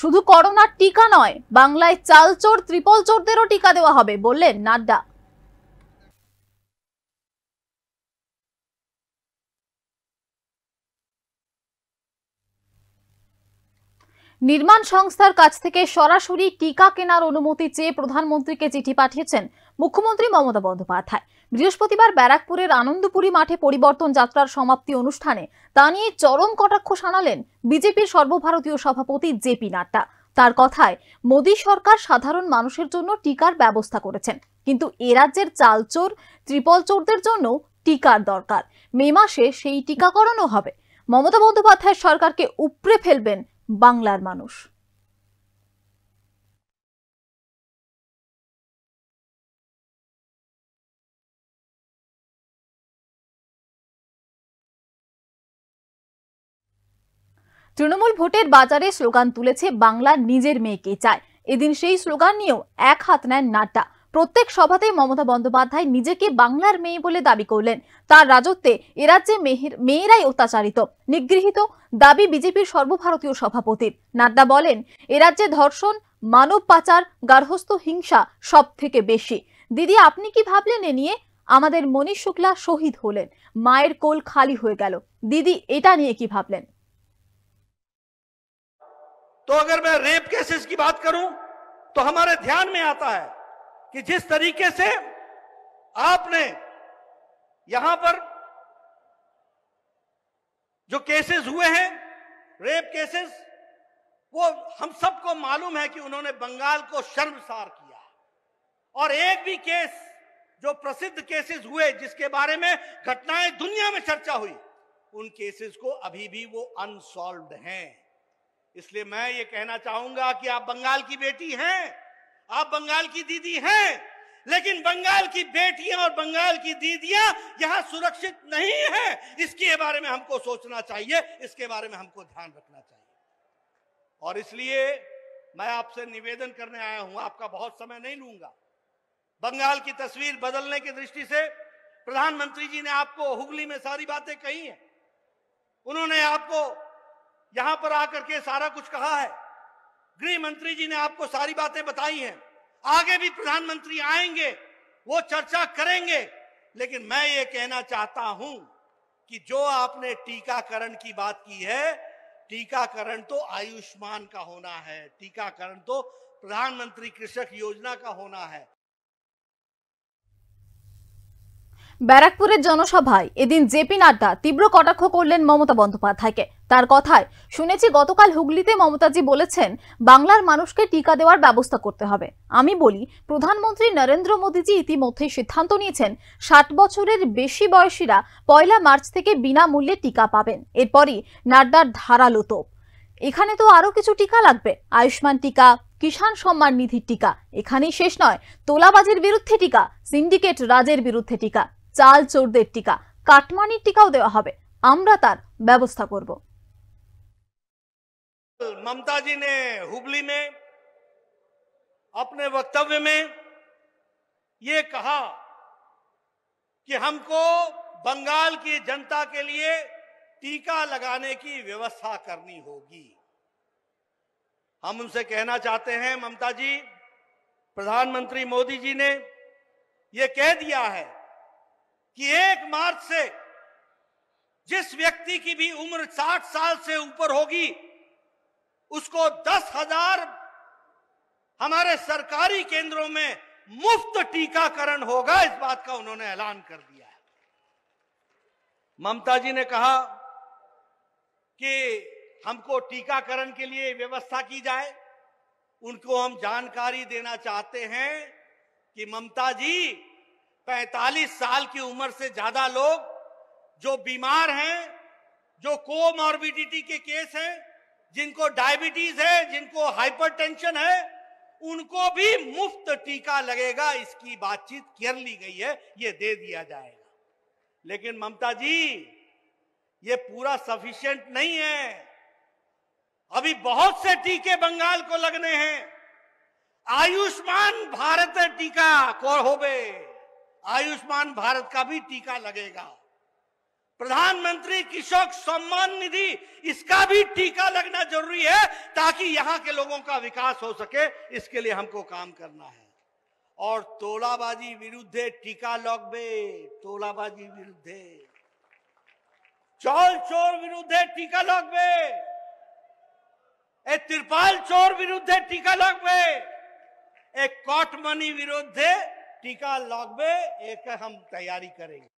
শুধু করোনার টিকা নয় বাংলায় চালচোর ত্রিপল চোরদেরও টিকা দেওয়া হবে বললেন নাড্ডা নির্মাণ সংস্থার কাছ থেকে সরাসরি টিকা কেনার অনুমতি চেয়ে প্রধানমন্ত্রীকে চিঠি পাঠিয়েছেন মুখ্যমন্ত্রী মমতা বন্দ্যোপাধ্যায় বৃহস্পতিবার ব্যারাকপুরের আনন্দপুরী মাঠে পরিবর্তন যাত্রার সমাপ্তি অনুষ্ঠানে তা নিয়ে চরম কটাক্ষ শানালেন বিজেপির সর্বভারতীয় সভাপতি জেপি নাড্ডা তার কথায় মোদী সরকার সাধারণ মানুষের জন্য টিকার ব্যবস্থা করেছেন কিন্তু এ রাজ্যের চালচোর ত্রিপল চোরদের জন্য টিকার দরকার মে মাসে সেই টিকাকরণও হবে মমতা বন্দ্যোপাধ্যায় সরকারকে উপড়ে ফেলবেন বাংলার মানুষ তৃণমূল ভোটের বাজারে স্লোগান তুলেছে বাংলা নিজের মেয়েকে চায় এদিন সেই স্লোগান নিয়েও এক হাত নেন নাড্ডা প্রত্যেক সভাতেই মমতা বন্দ্যোপাধ্যায় নিজেকে বাংলার মেয়ে বলে দাবি করলেন তার রাজত্বে এরাজ্যে মেহের মেয়েরাই অত্যাচারিত নিগৃহীত দাবি বিজেপির সর্বভারতীয় সভাপতির নাড্ডা বলেন এরাজ্যে ধর্ষণ মানব পাচার গার্হস্থ হিংসা সব থেকে বেশি দিদি আপনি কি ভাবলেন এ নিয়ে আমাদের মনীষ শুক্লা শহীদ হলেন মায়ের কোল খালি হয়ে গেল দিদি এটা নিয়ে কি ভাবলেন तो अगर मैं रेप केसेस की बात करूं तो हमारे ध्यान में आता है कि जिस तरीके से आपने यहां पर जो केसेस हुए हैं रेप केसेस वो हम सबको मालूम है कि उन्होंने बंगाल को शर्मसार किया और एक भी केस जो प्रसिद्ध केसेस हुए जिसके बारे में घटनाएं दुनिया में चर्चा हुई उन केसेस को अभी भी वो अनसॉल्व हैं इसलिए मैं ये कहना चाहूंगा कि आप बंगाल की बेटी हैं आप बंगाल की दीदी हैं लेकिन बंगाल की बेटियां और बंगाल की दीदियां यहां सुरक्षित नहीं है इसके बारे में हमको सोचना चाहिए इसके बारे में हमको ध्यान रखना चाहिए और इसलिए मैं आपसे निवेदन करने आया हूं आपका बहुत समय नहीं लूंगा बंगाल की तस्वीर बदलने की दृष्टि से प्रधानमंत्री जी ने आपको हुगली में सारी बातें कही हैं उन्होंने आपको यहां पर आकर के सारा कुछ कहा है गृह मंत्री जी ने आपको सारी बातें बताई हैं आगे भी प्रधानमंत्री आएंगे वो चर्चा करेंगे लेकिन मैं ये कहना चाहता हूं कि जो आपने टीकाकरण की बात की है टीकाकरण तो आयुष्मान का होना है टीकाकरण तो प्रधानमंत्री कृषक योजना का होना है ব্যারাকপুরের জনসভায় এদিন জেপি নাড্ডা তীব্র কটাক্ষ করলেন মমতা বন্দ্যোপাধ্যায়কে তার কথায় শুনেছি গতকাল হুগলিতে মমতাজি বলেছেন বাংলার মানুষকে টিকা দেওয়ার ব্যবস্থা করতে হবে আমি বলি প্রধানমন্ত্রী নরেন্দ্র মোদীজি ইতিমধ্যেই সিদ্ধান্ত নিয়েছেন ষাট বছরের বেশি বয়সীরা পয়লা মার্চ থেকে বিনামূল্যে টিকা পাবেন এরপরই নাড্ডার ধারালো তোপ এখানে তো আরও কিছু টিকা লাগবে আয়ুষ্মান টিকা কিষাণ সম্মান নিধির টিকা এখানেই শেষ নয় তোলাবাজির বিরুদ্ধে টিকা সিন্ডিকেট রাজের বিরুদ্ধে টিকা चाल चोर टीका काटमान টিকাও দেওয়া হবে আমরা ममता जी ने हुबली में अपने वक्तव्य में ये कहा कि हमको बंगाल की जनता के लिए टीका लगाने की व्यवस्था करनी होगी हम उनसे कहना चाहते हैं ममता जी प्रधानमंत्री मोदी जी ने यह कह दिया है कि एक मार्च से जिस व्यक्ति की भी उम्र साठ साल से ऊपर होगी उसको दस हजार हमारे सरकारी केंद्रों में मुफ्त टीकाकरण होगा इस बात का उन्होंने ऐलान कर दिया है ममता जी ने कहा कि हमको टीकाकरण के लिए व्यवस्था की जाए उनको हम जानकारी देना चाहते हैं कि ममता जी 45 साल की उम्र से ज्यादा लोग जो बीमार हैं जो कोमॉर्बिडिटी के केस हैं जिनको डायबिटीज है जिनको हाइपरटेंशन है उनको भी मुफ्त टीका लगेगा इसकी बातचीत कर ली गई है ये दे दिया जाएगा लेकिन ममता जी ये पूरा सफिशिएंट नहीं है अभी बहुत से टीके बंगाल को लगने हैं आयुष्मान भारत टीका को होबे आयुष्मान भारत का भी टीका लगेगा प्रधानमंत्री कृषक सम्मान निधि इसका भी टीका लगना जरूरी है ताकि यहां के लोगों का विकास हो सके इसके लिए हमको काम करना है और तोलाबाजी विरुद्ध टीका बे तोलाबाजी विरुद्ध चौल चोर विरुद्ध टीका बे ए तिरपाल चोर विरुद्ध टीका बे ए कॉट मनी टीका लगवे एक हम तैयारी करेंगे